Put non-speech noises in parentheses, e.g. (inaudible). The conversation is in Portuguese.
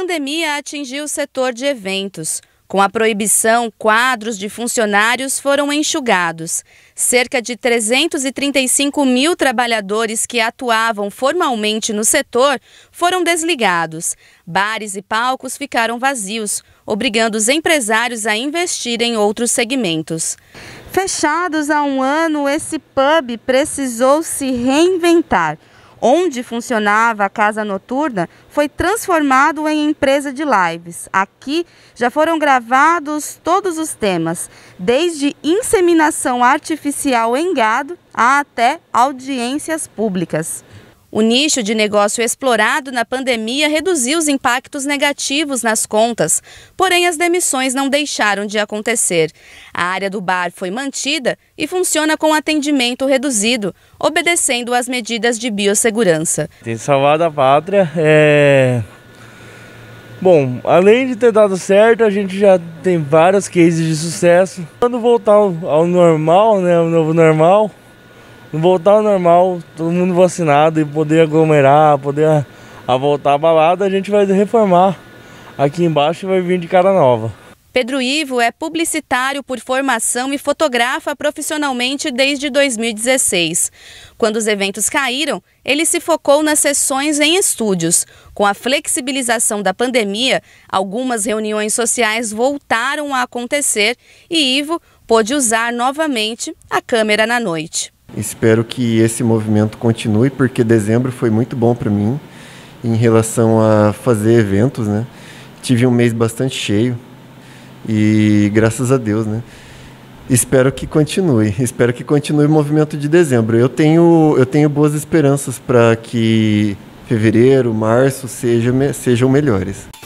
pandemia atingiu o setor de eventos. Com a proibição, quadros de funcionários foram enxugados. Cerca de 335 mil trabalhadores que atuavam formalmente no setor foram desligados. Bares e palcos ficaram vazios, obrigando os empresários a investir em outros segmentos. Fechados há um ano, esse pub precisou se reinventar onde funcionava a casa noturna, foi transformado em empresa de lives. Aqui já foram gravados todos os temas, desde inseminação artificial em gado até audiências públicas. O nicho de negócio explorado na pandemia reduziu os impactos negativos nas contas, porém as demissões não deixaram de acontecer. A área do bar foi mantida e funciona com atendimento reduzido, obedecendo às medidas de biossegurança. Tem salvado a pátria. É... Bom, além de ter dado certo, a gente já tem vários cases de sucesso. Quando voltar ao normal, né, ao novo normal, voltar ao normal, todo mundo vacinado e poder aglomerar, poder a, a voltar à balada, a gente vai reformar aqui embaixo e vai vir de cara nova. Pedro Ivo é publicitário por formação e fotografa profissionalmente desde 2016. Quando os eventos caíram, ele se focou nas sessões em estúdios. Com a flexibilização da pandemia, algumas reuniões sociais voltaram a acontecer e Ivo pôde usar novamente a câmera na noite. Espero que esse movimento continue, porque dezembro foi muito bom para mim em relação a fazer eventos, né? Tive um mês bastante cheio e graças a Deus, né? Espero que continue. (laughs) Espero que continue o movimento de dezembro. Eu tenho, eu tenho boas esperanças para que fevereiro, março sejam, sejam melhores.